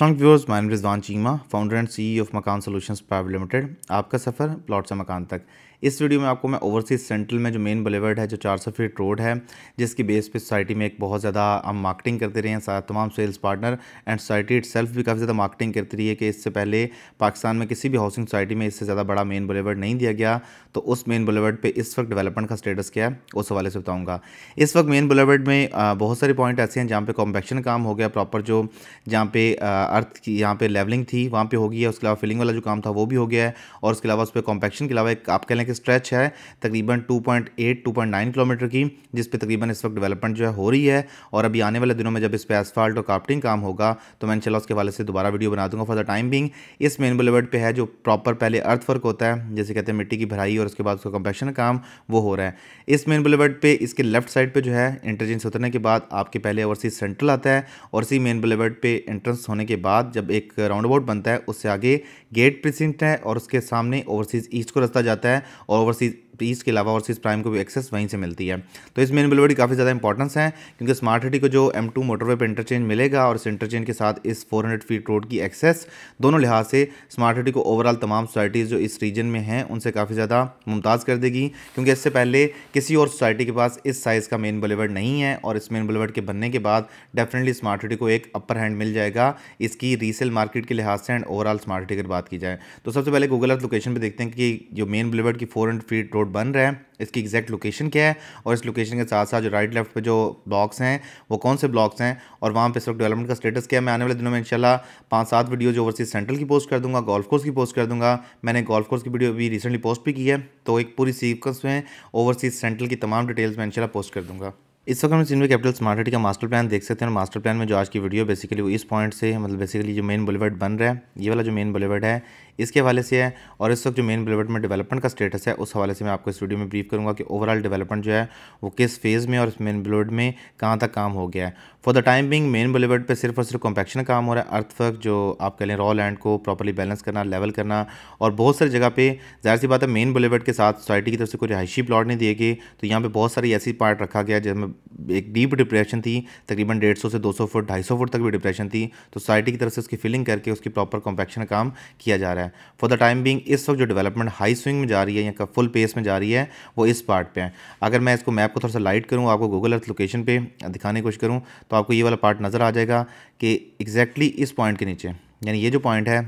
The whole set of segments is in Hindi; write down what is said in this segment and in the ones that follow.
Aslam viewers my Rizwan Cheema founder and CE of Makaan solution private limited आपका सफ़र प्लॉट से मकान तक इस वीडियो में आपको मैं ओवरसीज सेंट्रल में जो मेन बलेवर्ड है जो 400 फीट रोड है जिसकी बेस पे सोसाइटी में एक बहुत ज़्यादा हम मार्केटिंग करते रहे हैं तमाम सेल्स पार्टनर एंड सोसाइटी इट भी काफ़ी ज़्यादा मार्केटिंग करती रही है कि इससे पहले पाकिस्तान में किसी भी हाउसिंग सोसाइटी में इससे ज़्यादा बड़ा मेन बलेवर्ड नहीं दिया गया तो उस मेन बलेवर्ड पर इस वक्त डेवलपमेंट का स्टेटस क्या है उस हवाले से बताऊँगा इस वक्त मेन बलेवर्ड में बहुत सारे पॉइंट ऐसे हैं जहाँ पर कॉम्पेक्शन काम हो गया प्रॉपर जो जहाँ पे अर्थ की यहाँ पर लेवलिंग थी वहाँ पर होगी है उसके अलावा फिलिंग वाला जो काम था वो भी हो गया है और उसके अलावा उस पर कॉम्पेक्शन के अलावा एक आप कह लें एक स्ट्रेच है तकरीबन 2.8 2.9 किलोमीटर की जिस पे तकरीबन इस वक्त डेवलपमेंट जो है हो रही है और अभी आने वाले दिनों में जब इस पर एसफाल्ट और काफ्टिंग काम होगा तो मैं इंशाल्लाह उसके हवाले से दोबारा वीडियो बना दूंगा फॉर द टाइम बिंग इस मेन बुलेवर्ड पर है जो प्रॉपर पहले अर्थ वर्क होता है जैसे कहते हैं मिट्टी की भराई और उसके बाद उसका कंपेक्शन काम वो हो रहा है इस मेन बुलेवर्ड पर इसके लेफ्ट साइड पर जो है इंटरजेंस उतरने के बाद आपके पहले ओवरसीज सेंट्रल आता है और इसी मेन बुलेवर्ड पर एंट्रेंस होने के बाद जब एक राउंड अबाउट बनता है उससे आगे गेट प्रिसिंट है और उसके सामने ओवरसीज़ ईस्ट को रास्ता जाता है overseas इसके e अलावा और सीज प्राइम e को भी एक्सेस वहीं से मिलती है तो इस मेन बुलेवर्ड काफ़ी ज़्यादा इंपॉर्टेंस है क्योंकि स्मार्ट सिटी को जो एम टू मोटरवे पर इंटरचेंज मिलेगा और इस इंटरचेंज के साथ इस 400 फीट रोड की एक्सेस दोनों लिहाज से स्मार्ट सिटी को ओवरऑल तमाम सोसाइटीज़ जो इस रीजन में हैं उनसे काफ़ी ज़्यादा मुमताज़ कर देगी क्योंकि इससे पहले किसी और सोसाइटी के पास इस साइज़ का मेन बुलेवर्ड नहीं है और इस मेन बुलेवर्ड के बनने के बाद डेफिनेटली स्मार्ट सिटी को एक अपर हैंड मिल जाएगा इसकी रीसेल मार्केट के लिहाज से एंड ओवरऑल स्मार्ट सिटी की बात की जाए तो सबसे पहले गूगल अर्थ लोकेशन पर देखते हैं कि जो मेन बुलेवर्ड की फोर फीट रोड बन रहा है इसकी एग्जैक्ट लोकेशन क्या है और इस लोकेशन के साथ साथ जो राइट लेफ्ट पे जो ब्लॉक्स हैं वो कौन से ब्लॉक्स हैं और वहाँ पे इस वक्त डेवलपमेंट का स्टेटस क्या है मैं आने वाले दिनों में इंशाल्लाह पाँच सात वीडियो जो ओवरसीज सेंट्रल की पोस्ट कर दूंगा गोल्फ कोर्स की पोस्ट कर दूंगा मैंने गोल्फ कोर्स की वीडियो भी रिसेंटली पोस्ट भी की है तो एक पूरी सीक्वेंस में ओवरसीज सेंट्रल की तमाम डिटेल्स मैं इंशाल्लाह पोस्ट कर दूंगा इस वक्त हम सिन्वे कैपिटल स्मार्ट सिटी का मास्टर प्लान देख सकते हैं और मास्टर प्लान में जो आज की वीडियो बेसिकली वो इस पॉइंट से मतलब बेसिकली जो मेन बुलेवर्ड बन रहा है ये वाला जो मेन बुलेवर्ड है इसके हवाले से है और इस वक्त जो मेन डेवलपमेंट डेवलपमेंट का स्टेटस है उस हवाले से मैं आपको स्टूडियो में ब्रीफ करूँगा कि ओवरऑल डेवलपमेंट जो है वो किस फेज़ में और मेन ब्लेड में कहाँ तक काम हो गया है for the time being main ब्लेड पर सिर्फ और सिर्फ कॉम्पैक्शन काम हो रहा है अर्थवर्क जो आप कह लें रॉ लैंड को प्रॉपरली बैलेंस करना लेवल करना और बहुत सारी जगह पर जाहिर सी बात है मेन ब्लेड के साथ सोसाइटी की तरफ से कोई रिहायशी प्लाट नहीं दिए गए तो यहाँ पर बहुत सारी ऐसी पार्ट रखा गया जिसमें एक डीप डिप्रेशन थी तकरीबन डेढ़ सौ से दो सौ फुट ढाई सौ फुट तक भी डिप्रेशन थी तो सोसाइटी की तरफ से उसकी फिलिंग करके उसकी प्रॉपर कॉम्पैक्शन काम किया जा रहा है है फॉर द टाइम बिंग इस वक्त जो डेवलपमेंट हाई स्विंग में जा रही है या फुल पेस में जा रही है वो इस पार्ट पे है अगर मैं इसको मैप को थोड़ा सा लाइट करूँ आपको गूगल अर्थ लोकेशन पे दिखाने की कोशिश करूँ तो आपको ये वाला पार्ट नज़र आ जाएगा कि एग्जैक्टली exactly इस पॉइंट के नीचे यानी ये जो पॉइंट है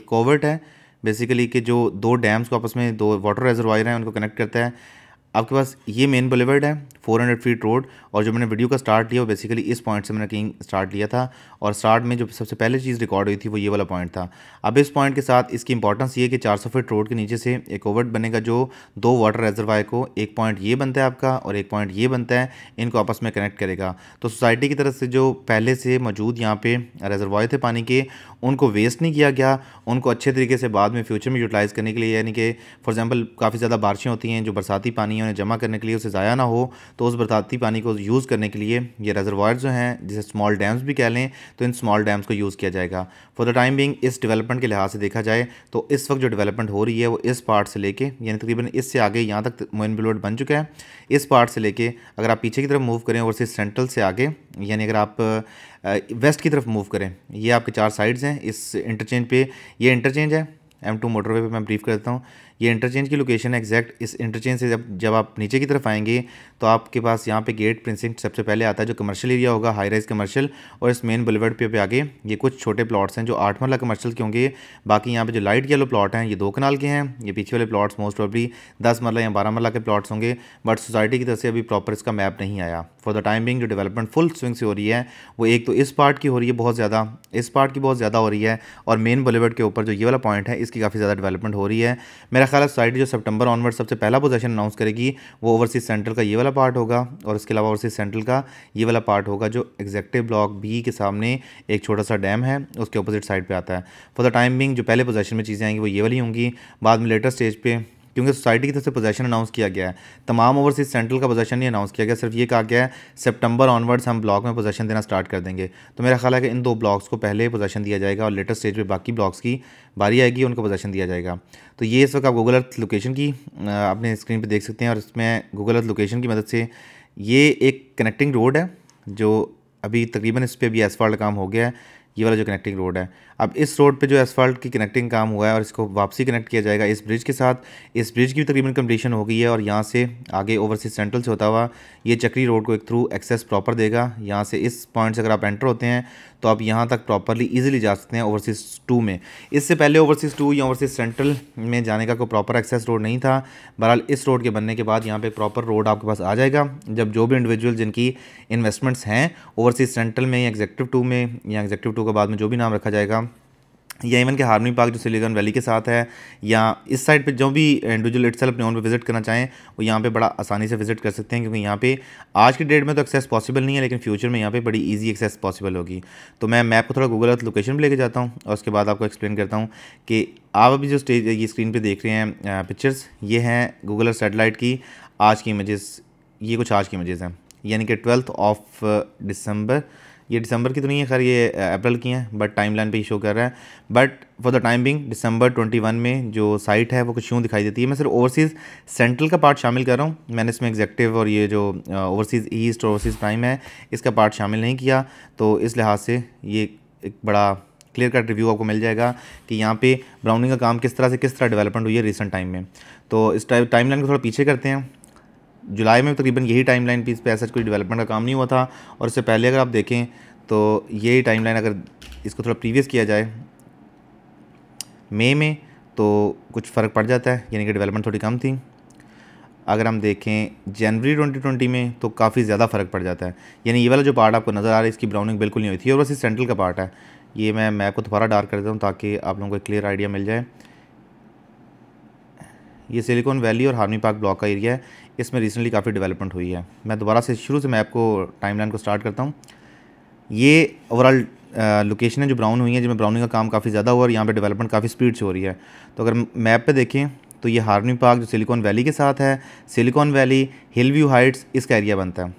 एक कोवर्ट है बेसिकली कि जो दो डैम्स को आपस में दो वाटर रेजरवायर हैं उनको कनेक्ट करता है आपके पास ये मेन बुलेवर्ड है 400 फीट रोड और जो मैंने वीडियो का स्टार्ट लिया वो बेसिकली इस पॉइंट से मैंने कहीं स्टार्ट लिया था और स्टार्ट में जो सबसे पहले चीज़ रिकॉर्ड हुई थी वो ये वाला पॉइंट था अब इस पॉइंट के साथ इसकी इंपॉर्टेंस ये कि 400 फीट रोड के नीचे से एक ओवर बनेगा जो दो वाटर रेजरवायर को एक पॉइंट ये बनता है आपका और एक पॉइंट ये बनता है इनको आपस में कनेक्ट करेगा तो सोसाइटी की तरफ से जो पहले से मौजूद यहाँ पर रेजरवायर थे पानी के उनको वेस्ट नहीं किया गया उनको अच्छे तरीके से बाद में फ्यूचर में यूटिलाइज़ करने के लिए यानी कि फॉर एग्जाम्पल काफ़ी ज़्यादा बारिशें होती हैं जो बरसाती पानी उन्हें जमा करने के लिए उसे ज़ाया ना हो तो उस बरसाती पानी को यूज़ करने के लिए ये रेजरवायर जो हैं जिसे स्मॉल डैम्स भी कह लें तो इन स्मॉल डैम्स को यूज़ किया जाएगा फॉर द टाइम बिंग इस डेवलपमेंट के लिहाज से देखा जाए तो इस वक्त जो डेवलपमेंट हो रही है वो इस पार्ट से लेके यानी तकरीबन इससे आगे यहाँ तक मोइन बिलोड बन चुका है इस पार्ट से लेके अगर आप पीछे की तरफ मूव करें और सेंट्रल से आगे यानी अगर आप वेस्ट की तरफ मूव करें ये आपके चार साइड्स हैं इस इंटरचेंज पे ये इंटरचेंज है एम टू मोटरवे पे मैं ब्रीफ कर देता हूँ ये इंटरचेंज की लोकेशन है एग्जैक्ट इस इंटरचेंज से जब जब आप नीचे की तरफ आएंगे तो आपके पास यहाँ पे गेट प्रिंसिंग सबसे पहले आता है जो कमर्शियल एरिया होगा हाई राइज कमर्शियल और इस मेन बुलेवर्ड पे, पे आगे ये कुछ छोटे प्लॉट्स हैं जो आठ मरला कमर्शियल के होंगे बाकी यहाँ पर जो लाइट येलो प्लाट हैं ये दो कनाल के हैं ये पीछे वाले प्लाट्स मोस्ट ऑफली दस मरला या बारह मरला के प्लाट्स होंगे बट सोसाइटी की तरफ से अभी प्रॉपर इसका मैप नहीं आया फॉर द टाइम बिंग जो डेवलपमेंट फुल स्विंग से हो रही है वो एक तो इस पार्ट की हो रही है बहुत ज़्यादा इस पार्ट की बहुत ज़्यादा हो रही है और मेन बुलेवर्ड के ऊपर जो ये वाला पॉइंट है इसकी काफ़ी ज़्यादा डेवलपमेंट हो रही है मेरा ख्याल सोसाइटी जो सितंबर ऑनवर्ड सबसे पहला पोजेशन अनाउंस करेगी वो ओवरसीज सेंट्रल का ये वाला पार्ट होगा और इसके अलावा ओवरसीज सेंट्रल का ये वाला पार्ट होगा जो एग्जेक्टिव ब्लॉक बी के सामने एक छोटा सा डैम है उसके अपोजिट साइड पर आता है फॉर द टाइम बिंग जो पहले पोजेशन में चीज़ें आएंगी वो ये वाली होंगी बाद में लेटर स्टेज पर क्योंकि सोसाइटी की तरफ से पोजेशन अनाउंस किया गया है तमाम ओवरसीज सेंट्रल का पोजेशन नहीं अनाउंस किया गया सिर्फ ये कहा गया है सितंबर ऑनवर्ड्स हम ब्लॉक में पोजेशन देना स्टार्ट कर देंगे तो मेरा ख्याल है कि इन दो ब्लॉक्स को पहले पोजेशन दिया जाएगा और लेटेस्ट स्टेज पर बाकी ब्लॉक्स की बारी आएगी उनको पोजेशन दिया जाएगा तो ये इस वक्त आप गूगल अर्थ लोकेशन की अपने स्क्रीन पर देख सकते हैं और इसमें गूगल अर्थ लोकेशन की मदद से ये एक कनेक्टिंग रोड है जो अभी तकरीबन इस पर भी एसफॉल्ट काम हो गया है ये वाला जो कनेक्टिंग रोड है अब इस रोड पे जो एसफाल्ट की कनेक्टिंग काम हुआ है और इसको वापसी कनेक्ट किया जाएगा इस ब्रिज के साथ इस ब्रिज की तकरीबन कम्पलीशन हो गई है और यहाँ से आगे ओवरसीज सेंट्रल से होता हुआ ये चक्री रोड को एक थ्रू एक्सेस प्रॉपर देगा यहाँ से इस पॉइंट से अगर आप एंटर होते हैं तो आप यहाँ तक प्रॉपरली ईजिली जा सकते हैं ओवरसीज़ टू में इससे पहले ओवरसीज़ टू या ओवरसीज़ सेंट्रल में जाने का कोई प्रॉपर एक्सेस रोड नहीं था बहरहाल इस रोड के बनने के बाद यहाँ पर प्रॉपर रोड आपके पास आ जाएगा जब जो भी इंडिविजुअल जिनकी इन्वेस्टमेंट्स हैं ओवरसीज़ सेंट्रल में या एग्जेक्टिव टू में या एग्जेक्टिव टू के बाद में जो भी नाम रखा जाएगा या इवन के हारमी पार्क जो सिलिकॉन वैली के साथ है या इस साइड पे जो भी इंडिविजुअल इट्स अपने ओन पे विजिट करना चाहें वो यहाँ पे बड़ा आसानी से विजिट कर सकते हैं क्योंकि यहाँ पे आज के डेट में तो एक्सेस पॉसिबल नहीं है लेकिन फ्यूचर में यहाँ पे बड़ी इजी एक्सेस पॉसिबल होगी तो मैं मैप को थोड़ा गूगल अर्थ लोकेशन पर लेके जाता हूँ और उसके बाद आपको एक्सप्लेन करता हूँ कि आप अभी जो स्टेज ये स्क्रीन पर देख रहे हैं पिक्चर्स ये हैं गूगल अर्थ सेटेलाइट की आज की इमेज़ ये कुछ आज की इमेज़ हैं यानी कि ट्वेल्थ ऑफ दिसंबर ये दिसंबर की तो नहीं है खैर ये अप्रैल की हैं बट टाइम लाइन पर ही शो कर रहा है but for the time being दिसंबर 21 में जो साइट है वो कुछ यूँ दिखाई देती है मैं सिर्फ ओवरसीज़ सेंट्रल का पार्ट शामिल कर रहा हूँ मैंने इसमें एग्जेक्टिव और ये जो ओवरसीज़ ईस्ट और ओवरसीज़ प्राइम है इसका पार्ट शामिल नहीं किया तो इस लिहाज से ये एक बड़ा क्लियर कट रिव्यू आपको मिल जाएगा कि यहाँ पे ब्राउनिंग का काम किस तरह से किस तरह डेवलपमेंट हुई है रिसेंट टाइम में तो इस टाइम टाइम लाइन को थोड़ा पीछे करते हैं जुलाई में तकरीबन यही टाइम लाइन पी इस पर ऐसा कोई डेवलपमेंट का काम नहीं हुआ था और इससे पहले अगर आप देखें तो यही टाइम लाइन अगर इसको थोड़ा प्रीवियस किया जाए मई में तो कुछ फ़र्क पड़ जाता है यानी कि डेवलपमेंट थोड़ी कम थी अगर हम देखें जनवरी 2020 में तो काफ़ी ज़्यादा फ़र्क पड़ जाता है यानी ये वाला जो पार्ट आपको नज़र आ रहा है इसकी ब्राउनिंग बिल्कुल नहीं हुई थी और बस ये सेंट्रल का पार्ट है ये मैं मैप को दोबारा डार्क कर देता हूँ ताकि आप लोगों को क्लियर आइडिया मिल जाए ये सिलिकॉन वैली और हार्मी पार्क ब्लॉक का एरिया है इसमें रिसेंटली काफ़ी डेवलपमेंट हुई है मैं दोबारा से शुरू से मैं आपको टाइमलाइन को स्टार्ट करता हूँ ये ओवरऑल लोकेशन है जो ब्राउन हुई है जिसमें ब्राउनिंग का काम काफ़ी ज़्यादा हुआ और यहाँ पे डेवलपमेंट काफ़ी स्पीड से हो रही है तो अगर मैप पे देखें तो ये हार्मी पार्क जो सिलिकॉन वैली के साथ है silicon valley hill view heights इसका एरिया बनता है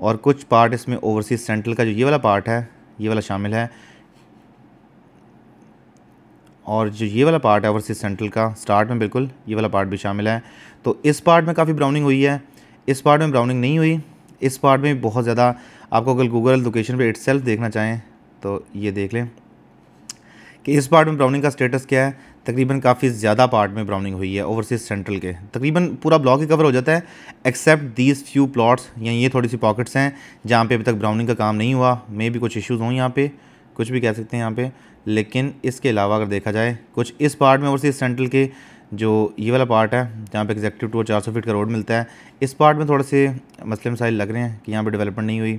और कुछ पार्ट इसमें ओवरसीज सेंट्रल का जो ये वाला पार्ट है ये वाला शामिल है और जो ये वाला पार्ट है वर्सेस सेंट्रल का स्टार्ट में बिल्कुल ये वाला पार्ट भी शामिल है तो इस पार्ट में काफ़ी ब्राउनिंग हुई है इस पार्ट में ब्राउनिंग नहीं हुई इस पार्ट में बहुत ज़्यादा आपको अगर गूगल लोकेशन पर इट्स देखना चाहें तो ये देख लें कि इस पार्ट में ब्राउनिंग का स्टेटस क्या है तकरीबन काफ़ी ज़्यादा पार्ट में ब्राउनिंग हुई है ओवरसीज सेंट्रल के तकरीबन पूरा ब्लॉक ही कवर हो जाता है एक्सेप्ट दीज फ्यू प्लॉट्स या ये थोड़ी सी पॉकेट्स हैं जहाँ पे अभी तक ब्राउनिंग का काम नहीं हुआ मे भी कुछ इश्यूज़ हों यहाँ पे कुछ भी कह सकते हैं यहाँ पे लेकिन इसके अलावा अगर देखा जाए कुछ इस पार्ट में ओवरसीज सेंट्रल के जो ये वाला पार्ट है जहाँ पे एग्जैक्टिव टूर चार सौ फीट का रोड मिलता है इस पार्ट में थोड़े से मसले मसाइल लग रहे हैं कि यहाँ पे डेवलपमेंट नहीं हुई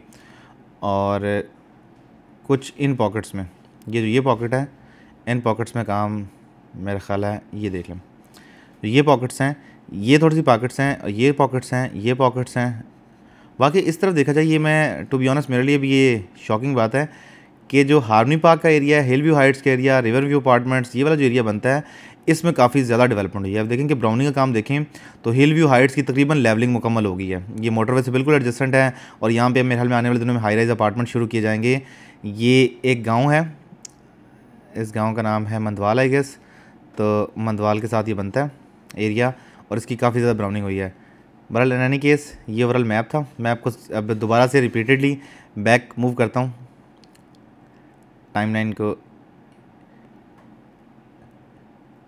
और कुछ इन पॉकेट्स में ये जो ये पॉकेट है इन पॉकेट्स में काम मेरा ख्याल है ये देख लें तो ये पॉकेट्स हैं ये थोड़ी सी पॉकेट्स हैं ये पॉकेट्स हैं ये पॉकेट्स हैं बाकी इस तरफ देखा जाए ये मैं टू बी ऑनस्ट मेरे लिए भी ये शॉकिंग बात है कि जो हार्मी पार्क का एरिया है हिल व्यू हाइट्स का एरिया रिवर व्यू अपार्टमेंट्स ये वाला जो एरिया बनता है इसमें काफ़ी ज़्यादा डेवलपमेंट हुई है अब देखें कि ब्राउनिंग का काम देखें तो हिल व्यू हाइट्स की तकरीबन लेवलिंग मुकम्मल हो गई है ये मोटरवे से बिल्कुल एडजस्टेंट है और यहाँ पर मेरे हाल में आने वाले दिनों में हाई राइज अपार्टमेंट शुरू किए जाएंगे ये एक गाँव है इस गाँव का नाम है मंदवाल आई गेस तो मंदवाल के साथ ये बनता है एरिया और इसकी काफ़ी ज़्यादा ब्राउनिंग हुई है बहरहाल एनी केस ये ओवरऑल मैप था मैं आपको अब दोबारा से रिपीटेडली बैक मूव करता हूँ टाइमलाइन को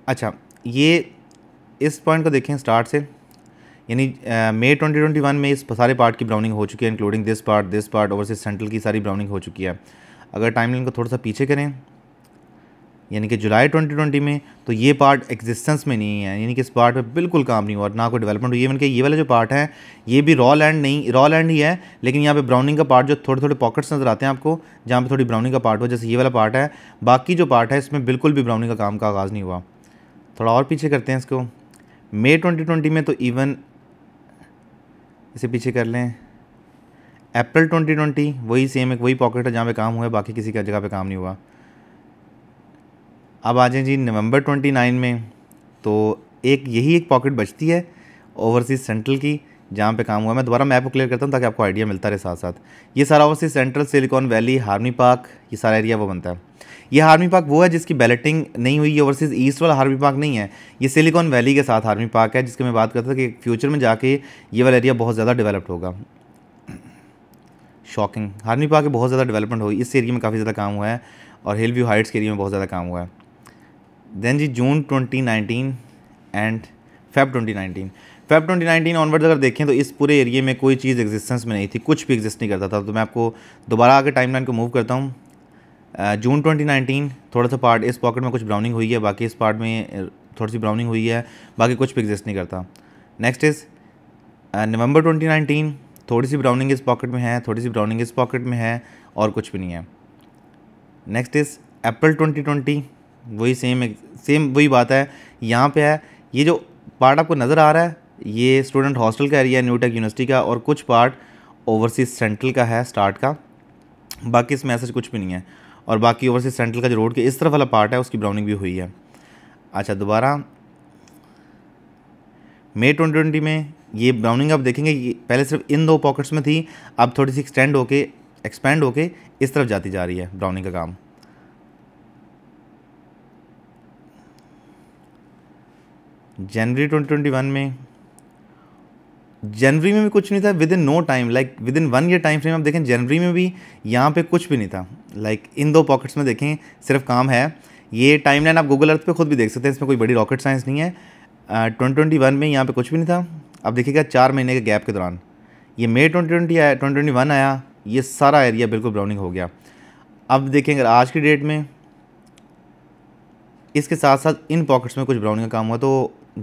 अच्छा ये इस पॉइंट को देखें स्टार्ट से यानी मई वन में इस सारे पार्ट की ब्राउनिंग हो चुकी है including this part this part overseas central की सारी ब्राउनिंग हो चुकी है अगर टाइमलाइन को थोड़ा सा पीछे करें यानी कि जुलाई 2020 में तो ये पार्ट एग्जिस्टेंस में नहीं है यानी कि इस पार्ट पे बिल्कुल काम नहीं हुआ ना कोई डेवलपमेंट हुई इवन कि ये वाला जो पार्ट है ये भी रॉ लैंड नहीं रॉ लैंड ही है लेकिन यहाँ पे ब्राउनिंग का पार्ट जो थोड़े थोड़े पॉकेट्स नज़र आते हैं आपको जहाँ पे थोड़ी ब्राउनिंग का पार्ट हुआ जैसे ये वाला पार्ट है बाकी जो पार्ट है इसमें बिल्कुल भी ब्राउनिंग का काम का आगाज़ नहीं हुआ थोड़ा और पीछे करते हैं इसको मे ट्वेंटी में तो इवन इसे पीछे कर लें अप्रैल ट्वेंटी वही सेम एक वही पॉकेट है जहाँ पर काम हुआ है बाकी किसी जगह पर काम नहीं हुआ अब आ जाएँ जी नवंबर 29 में तो एक यही एक पॉकेट बचती है ओवरसीज सेंट्रल की जहाँ पे काम हुआ मैं दोबारा मैप को क्लियर करता हूँ ताकि आपको आइडिया मिलता रहे साथ साथ ये सारा ओवरसीज सेंट्रल सिलिकॉन वैली हार्मी पार्क ये सारा एरिया वो बनता है ये हार्मी पार्क वो है जिसकी बैलेटिंग नहीं हुई ओवरसीज ईस्ट वाला हार्मी पार्क नहीं है ये सिलिकॉन वैली के साथ हार्मी पार्क है जिसकी मैं बात करता था कि फ्यूचर में जाके ये वाला एरिया बहुत ज़्यादा डेवलप्ड होगा शॉकिंग हार्मी पार्क बहुत ज़्यादा डेवलपमेंट हुई इस एरिया में काफ़ी ज़्यादा काम हुआ है और हिल व्यू हाइट्स के एरिया में बहुत ज़्यादा काम हुआ है देन जी June 2019 and Feb 2019 Feb 2019 onward अगर देखें तो इस पूरे एरिए में कोई चीज़ एग्जिस्टेंस में नहीं थी कुछ भी एग्जिस्ट नहीं करता था तो मैं आपको दोबारा आगे टाइमलाइन को मूव करता हूँ जून ट्वेंटी 2019 थोड़ा सा पार्ट इस पॉकेट में कुछ ब्राउनिंग हुई है बाकी इस पार्ट में थोड़ी सी ब्राउनिंग हुई है बाकी कुछ भी एग्जिस्ट नहीं करता नेक्स्ट इज़ नवंबर 2019 थोड़ी सी ब्राउनिंग इस पॉकेट में है थोड़ी सी ब्राउनिंग इस पॉकेट में है और कुछ भी नहीं है नेक्स्ट इज़ अप्रैल 2020 वही सेम सेम वही बात है यहाँ पे है ये जो पार्ट आपको नज़र आ रहा है ये स्टूडेंट हॉस्टल का एरिया है न्यू टेक यूनिवर्सिटी का और कुछ पार्ट ओवरसीज सेंट्रल का है स्टार्ट का बाकी इसमें ऐसा कुछ भी नहीं है और बाकी ओवरसीज सेंट्रल का जो रोड के इस तरफ वाला पार्ट है उसकी ब्राउनिंग भी हुई है अच्छा दोबारा मई ट्वेंटी ट्वेंटी में ये ब्राउनिंग आप देखेंगे पहले सिर्फ इन दो पॉकेट्स में थी अब थोड़ी सी एक्सटेंड होके एक्सपेंड होके इस तरफ जाती जा रही है ब्राउनिंग का काम जनवरी 2021 में जनवरी में भी कुछ नहीं था within no time like within one year time frame आप देखें जनवरी में भी यहाँ पे कुछ भी नहीं था लाइक like, इन दो पॉकेट्स में देखें सिर्फ काम है ये लाइन आप गूगल अर्थ पे खुद भी देख सकते हैं इसमें कोई बड़ी रॉकेट साइंस नहीं है ट्वेंटी ट्वेंटी वन में यहाँ पे कुछ भी नहीं था अब देखिएगा चार महीने के गैप के दौरान ये मई ट्वेंटी ट्वेंटी आया ट्वेंटी ट्वेंटी वन आया ये सारा एरिया बिल्कुल ब्राउनिंग हो गया अब देखें अगर आज की डेट में इसके साथ साथ इन पॉकेट्स में कुछ ब्राउनिंग का काम हुआ तो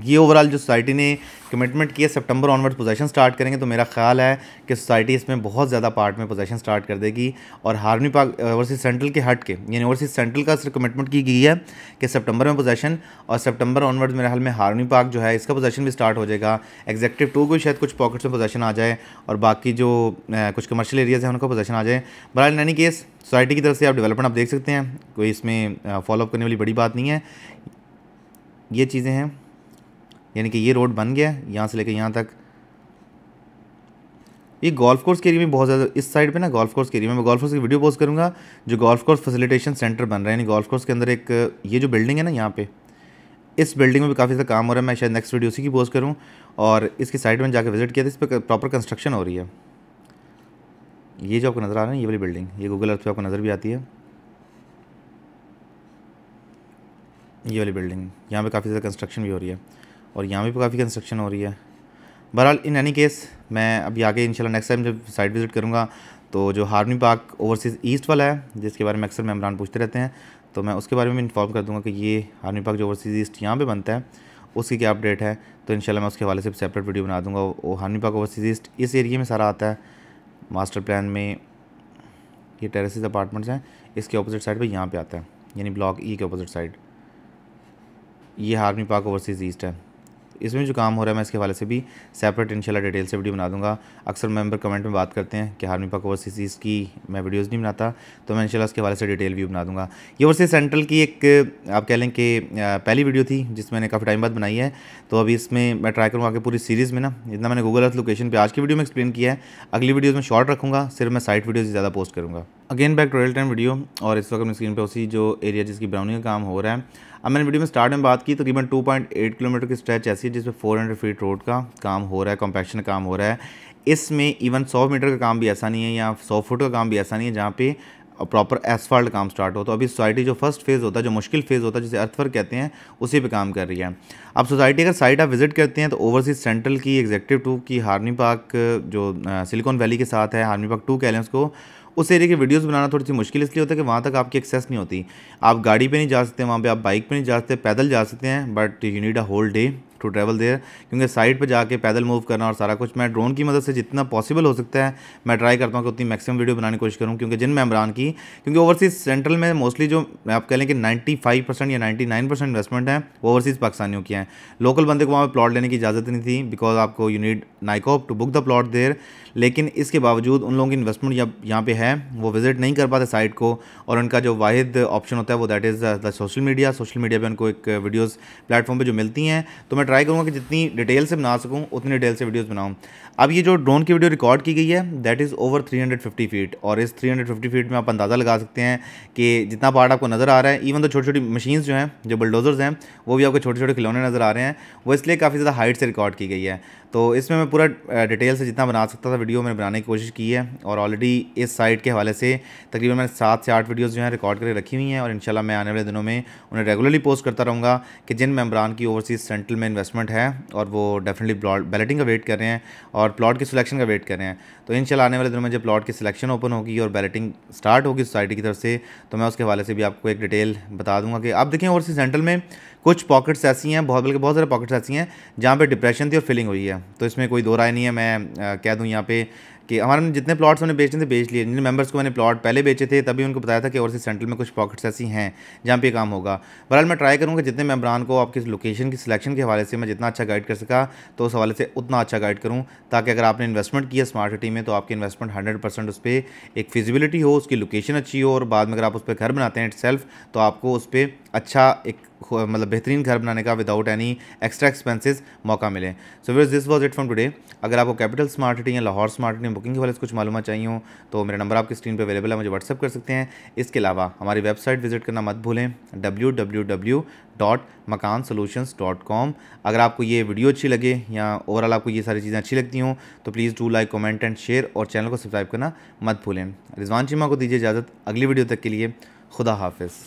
ये ओवरऑल जो सोसाइटी ने कमिटमेंट किया सितंबर ऑनवर्ड पोजेशन स्टार्ट करेंगे तो मेरा ख्याल है कि सोसाइटी इसमें बहुत ज़्यादा पार्ट में पोजेशन स्टार्ट कर देगी और हार्मी पाक ओवरसीज सेंट्रल के हट के ओवरसीज सेंट्रल का सिर्फ कमिटमेंट की गई है कि सितंबर में पोजेशन और सितंबर ऑनवर्ड मेरे हाल में हार्मी पार्क जो है इसका पोजेशन भी स्टार्ट हो जाएगा एग्जेक्टिव टू को शायद कुछ पॉकेट्स में पोजेशन आ जाए और बाकी जो कुछ कमर्शियल एरियाज़ हैं उनका पोजेशन आ जाए इन एनी केस सोसाइटी की तरफ से आप डेवलपमेंट आप देख सकते हैं कोई इसमें फॉलोअप करने वाली बड़ी बात नहीं है ये चीज़ें हैं यानी कि ये रोड बन गया है यहाँ से लेकर यहाँ तक ये गोल्फ कोर्स के एरिया में बहुत ज़्यादा इस साइड पे ना गोल्फ कोर्स के एरिया में मैं गोल्फ कोर्स की वीडियो पोस्ट करूँगा जो गोल्फ कोर्स फैसिलिटेशन सेंटर बन रहा है यानी गोल्फ कोर्स के अंदर एक ये जो बिल्डिंग है ना यहाँ पे इस बिल्डिंग में भी काफ़ी ज़्यादा काम हो रहा है मैं शायद नेक्स्ट वीडियो उसी की पोस्ट करूँ और इसकी साइड में जाकर विजिट किया था इस पर प्रॉपर कंस्ट्रक्शन हो रही है ये जो आपको नज़र आ रहा है ये वाली बिल्डिंग ये गूगल अर्थ पर आपको नज़र भी आती है ये वाली बिल्डिंग यहाँ पर काफ़ी ज़्यादा कंस्ट्रक्शन भी हो रही है और यहाँ भी काफ़ी कंस्ट्रक्शन हो रही है बहरहाल इन एनी केस मैं अभी आगे इंशाल्लाह नेक्स्ट टाइम जब साइट विज़िट करूँगा तो जो हारनी पार्क ओवरसीज़ ईस्ट वाला है जिसके बारे में अक्सर मेहमान पूछते रहते हैं तो मैं उसके बारे में भी इन्फॉर्म कर दूँगा कि ये हार्मी पार्क जो ओवरसीज़ ईस्ट यहाँ पर बनता है उसकी क्या अपडेट है तो इन मैं उसके हवाले से सेपरेट वीडियो बना दूँगा वो हार्मी पार्क ओवरसीज़ ईस्ट इस एरिए में सारा आता है मास्टर प्लान में ये टेरेसिस अपार्टमेंट्स हैं इसके अपोजिट साइड पर यहाँ पर आता है यानी ब्लॉक ई e के अपोजिट साइड ये हार्मी पार्क ओवरसीज़ ईस्ट है इसमें जो काम हो रहा है मैं इसके हवाले से भी सेपरेट इंशाल्लाह डिटेल से वीडियो बना दूंगा अक्सर मेंबर कमेंट में बात करते हैं कि हार्मी पाक ओवरसीज चीज़ की मैं वीडियोस नहीं बनाता तो मैं इंशाल्लाह इसके हवाले से डिटेल व्यू बना दूंगा ये ओवरसीज सेंट्रल की एक आप कह लें कि पहली वीडियो थी जिस मैंने काफ़ी टाइम बाद बनाई है तो अभी इसमें मैं ट्राई करूँगा कि पूरी सीरीज़ में ना जितना मैंने गूगल अर्थ लोकेशन पर आज की वीडियो में एक्सप्लेन किया है अगली वीडियोज़ में शॉर्ट रखूँगा सिर्फ मैं साइट वीडियोज़ ज़्यादा पोस्ट करूँगा again back real time video और इस वक्त मैं स्क्रीन पे उसी जो एरिया जिसकी ब्राउनिंग का काम हो रहा है अब मैंने वीडियो में स्टार्ट में बात की तकरीबन पॉइंट 2.8 किलोमीटर की स्ट्रेच ऐसी है जिसमें 400 फीट रोड का काम हो रहा है कॉम्पैक्शन का काम हो रहा है इसमें इवन 100 मीटर का काम भी ऐसा नहीं है या सौ फुट का काम भी ऐसा नहीं है जहाँ पे प्रॉपर एसफाल्ट काम स्टार्ट हो तो अभी सोसाइटी जो फर्स्ट फेज़ होता है जो मुश्किल फेज़ होता है जिसे अर्थवर्क कहते हैं उसी पे काम कर रही है अब सोसाइटी अगर साइट आप विजिट करते हैं तो ओवरसीज सेंट्रल की एग्जेक्टिव टू की हार्मी पार्क जो सिलिकॉन uh, वैली के साथ है हार्मी पार्क टू कह लें उसको उस एरिया की वीडियोस बनाना थोड़ी सी मुश्किल इसलिए होता है कि वहाँ तक आपकी एक्सेस नहीं होती आप गाड़ी पे नहीं जा सकते वहाँ पे आप बाइक पे नहीं जा सकते पैदल जा सकते हैं but you need a whole day to travel there क्योंकि साइड पर जाके पैदल मूव करना और सारा कुछ मैं ड्रोन की मदद से जितना पॉसिबल हो सकता है मैं ट्राई करता हूँ कि उतनी मैक्सिमम वीडियो बनाने की कोशिश करूँ क्योंकि जिन मेम्बरान की क्योंकि ओवरसीज़ सेंट्रल में मोस्टली जो आप कह लें कि नाइन्टी फाइव परसेंट या नाइन्टी नाइन परसेंट इन्वेस्टमेंट है ओवरसीज़ पाकिस्तानियों की हैं लोकल बंदे को वहाँ पर प्लॉट लेने की इजाज़त नहीं थी बिकॉज आपको you need NICOP to book the plot there लेकिन इसके बावजूद उन लोगों की इन्वेस्टमेंट जब यहाँ पे है वो विजिट नहीं कर पाते साइट को और उनका जो वाहिद ऑप्शन होता है वो that is the social media social media पे उनको एक वीडियोस uh, प्लेटफॉर्म पे जो मिलती हैं तो मैं ट्राई करूँगा कि जितनी डिटेल से बना सकूँ उतनी डिटेल से वीडियोज बनाऊँ अब ये जो ड्रोन की वीडियो रिकॉर्ड की गई है दैट इज़ ओवर 350 फीट और इस 350 फीट में आप अंदाज़ा लगा सकते हैं कि जितना पार्ट आपको नज़र आ रहा है इवन तो छोटी छोटी मशीन्स जो हैं जो बुलडोजर्स हैं वो भी आपको छोटे छोटे खिलौने नज़र आ रहे हैं वो इसलिए काफ़ी ज़्यादा हाइट से रिकॉर्ड की गई है तो इसमें मैं पूरा डिटेल से जितना बना सकता था वीडियो मैंने बनाने की कोशिश की है और ऑलरेडी इस साइट के हवाले से तकरीबन मैंने सात से आठ वीडियोज़ जो हैं रिकॉर्ड करके रखी हुई हैं और इन मैं आने वाले दिनों में उन्हें रेगुलरली पोस्ट करता रहूँगा कि जिन मेम्बरान की ओवरसीज़ सेंट्रल में इन्वेस्टमेंट है और वो डेफिनेटली प्लॉट बैलेटिंग का वेट कर रहे हैं और प्लॉट की सिलेक्शन का वेट कर रहे हैं तो इन आने वाले दिनों में जब प्लॉट की सिलेक्शन ओपन होगी और बैलेटिंग स्टार्ट होगी सोसाइटी की तरफ से तो मैं उसके हवाले से भी आपको एक डिटेल बता दूंगा कि आप देखें ओवरसीज सेंट्रल में कुछ पॉकेट्स ऐसी हैं बहुत बल्कि बहुत सारे पॉकेट्स ऐसी हैं जहाँ पर डिप्रेशन थी और फीलिंग हुई है तो इसमें कोई दो राय नहीं है मैं कह दूँ यहाँ पर कि हमारे जितने प्लॉट्स उन्हें बेचने थे बेच लिए जिन मेंबर्स को मैंने प्लॉट पहले बेचे थे तभी उनको बताया था कि ओवरसीज सेंट्रल में कुछ पॉकेट्स ऐसी हैं जहाँ पे काम होगा बहरहाल मैं ट्राई करूँगा जितने मेम्बरान को आपकी लोकेशन की सिलेक्शन के हवाले से मैं जितना अच्छा गाइड कर सका तो उस हवाले से उतना अच्छा गाइड करूँ ताकि अगर आपने इन्वेस्टमेंट किया स्मार्ट सिटी में तो आपकी इन्वेस्टमेंट हंड्रेड परसेंट उस पर एक फिजिबिलिटी हो उसकी लोकेशन अच्छी हो और बाद में अगर आप उस पर घर बनाते हैं इट तो आपको उस पर अच्छा एक मतलब बेहतरीन घर बनाने का विदाउट एनी एक्स्ट्रा एक्सपेंसेस मौका मिले so we're this was it from today अगर आपको कैपिटल स्मार्ट सिटी या लाहौर स्मार्ट सिटी बुकिंग के वाले कुछ मालूम चाहिए हो तो मेरा नंबर आपकी स्क्रीन पर अवेलेबल है मुझे व्हाट्सअप कर सकते हैं इसके अलावा हमारी वेबसाइट विजिट करना मत भूलें W W W dot Makaan solution dot com अगर आपको ये वीडियो अच्छी लगे या ओवरऑल आपको ये सारी चीज़ें अच्छी लगती हों तो please do like comment and share और चैनल को सब्सक्राइब करना मत भूलें रिजवान चीमा को दीजिए इजाज़त अगली वीडियो तक के लिए खुदा हाफिज़